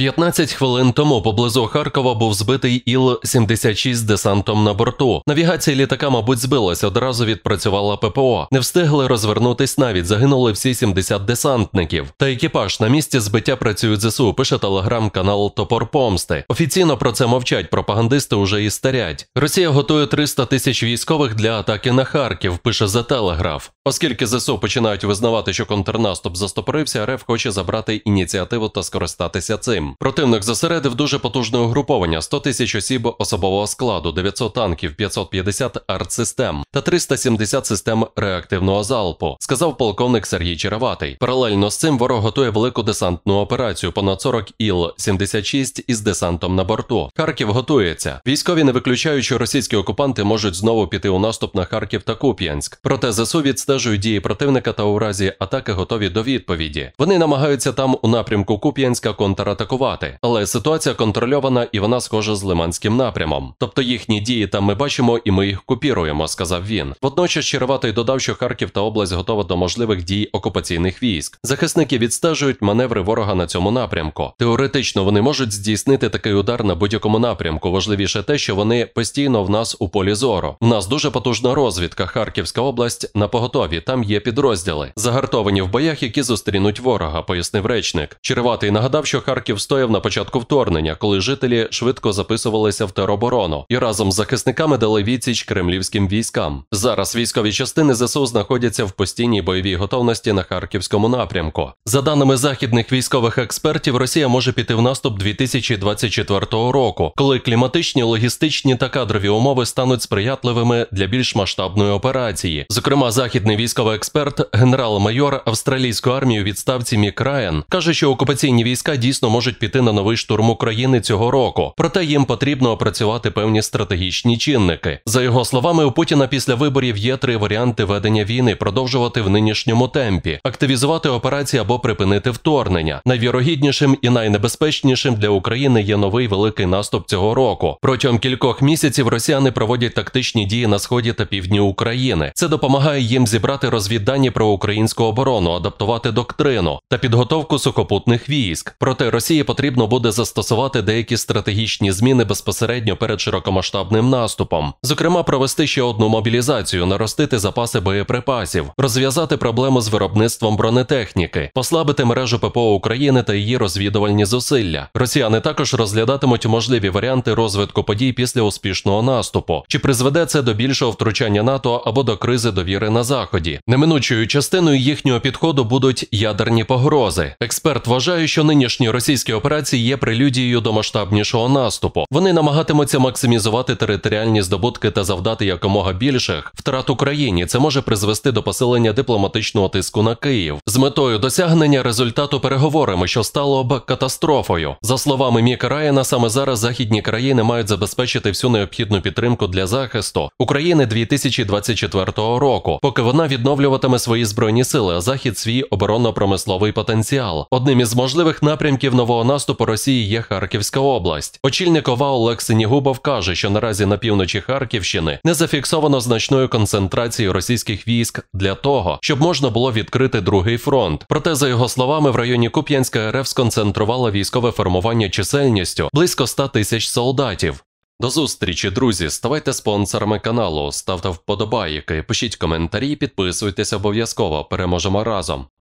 15 хвилин тому поблизу Харкова був збитий Іл-76 з десантом на борту. Навігація літака, мабуть, збилась, одразу відпрацювала ППО. Не встигли розвернутись навіть. Загинули всі 70 десантників. Та екіпаж на місці збиття працюють ЗСУ. Пише телеграм-канал Топор Помсти. Офіційно про це мовчать. Пропагандисти уже старять. Росія готує 300 тисяч військових для атаки на Харків. Пише за телеграф. Оскільки ЗСУ починають визнавати, що контрнаступ застопорився, РФ хоче забрати ініціативу та скористатися цим. Противник зосередив дуже потужне угруповання: 100 тисяч осіб особового складу, 900 танків, 550 артсистем та 370 систем реактивного залпу, сказав полковник Сергій Череватий. Паралельно з цим ворог готує велику десантну операцію. Понад 40 іл, 76 із десантом на борту. Харків готується. Військові не виключають, що російські окупанти можуть знову піти у наступ на Харків та Куп'янськ. Проте ЗСУ відстежують дії противника та у разі атаки готові до відповіді. Вони намагаються там у напрямку Куп'янська контратакувати існувати, але ситуація контрольована і вона схожа з лиманським напрямом. Тобто їхні дії там ми бачимо і ми їх купіруємо, сказав він. Водночас Череватий додав, що Харків та область готова до можливих дій окупаційних військ. Захисники відстежують маневри ворога на цьому напрямку. Теоретично вони можуть здійснити такий удар на будь-якому напрямку. Важливіше те, що вони постійно в нас у полі зору. В нас дуже потужна розвідка. Харківська область на поготові. Там є підрозділи, загартовані в боях, які зустрінуть ворога, пояснив речник. Череватий нагадав, що Харків встояв на початку вторгнення, коли жителі швидко записувалися в тероборону і разом з захисниками дали відсіч кремлівським військам. Зараз військові частини ЗСУ знаходяться в постійній бойовій готовності на харківському напрямку. За даними західних військових експертів, Росія може піти в наступ 2024 року, коли кліматичні, логістичні та кадрові умови стануть сприятливими для більш масштабної операції. Зокрема, західний військовий експерт, генерал-майор австралійської армії у відставці Мік Райан каже, що окупаційні війська дійсно можуть можуть піти на новий штурм України цього року, проте їм потрібно опрацювати певні стратегічні чинники. За його словами, у Путіна після виборів є три варіанти ведення війни продовжувати в нинішньому темпі, активізувати операції або припинити вторгнення. Найвірогіднішим і найнебезпечнішим для України є новий великий наступ цього року. Протягом кількох місяців росіяни проводять тактичні дії на сході та півдні України. Це допомагає їм зібрати розвіддані про українську оборону, адаптувати доктрину та підготовку сухопутних військ. Проте Росія. Росії потрібно буде застосувати деякі стратегічні зміни безпосередньо перед широкомасштабним наступом, зокрема, провести ще одну мобілізацію, наростити запаси боєприпасів, розв'язати проблему з виробництвом бронетехніки, послабити мережу ППО України та її розвідувальні зусилля. Росіяни також розглядатимуть можливі варіанти розвитку подій після успішного наступу, чи призведе це до більшого втручання НАТО або до кризи довіри на заході. Неминучою частиною їхнього підходу будуть ядерні погрози. Експерт вважає, що нинішні російські. Курські операції є прелюдією до масштабнішого наступу. Вони намагатимуться максимізувати територіальні здобутки та завдати якомога більших втрат Україні. Це може призвести до посилення дипломатичного тиску на Київ з метою досягнення результату переговорами, що стало б катастрофою. За словами Міка Райана, саме зараз західні країни мають забезпечити всю необхідну підтримку для захисту України 2024 року, поки вона відновлюватиме свої збройні сили, а захід свій оборонно-промисловий потенціал. Одним із можливих напрямків нового масованого наступу Росії є Харківська область. Очільник ОВА Олег Синігубов каже, що наразі на півночі Харківщини не зафіксовано значної концентрації російських військ для того, щоб можна було відкрити другий фронт. Проте, за його словами, в районі Куп'янська РФ сконцентрувала військове формування чисельністю близько 100 тисяч солдатів. До зустрічі, друзі. Ставайте спонсорами каналу, ставте вподобайки, пишіть коментарі, підписуйтесь обов'язково. Переможемо разом.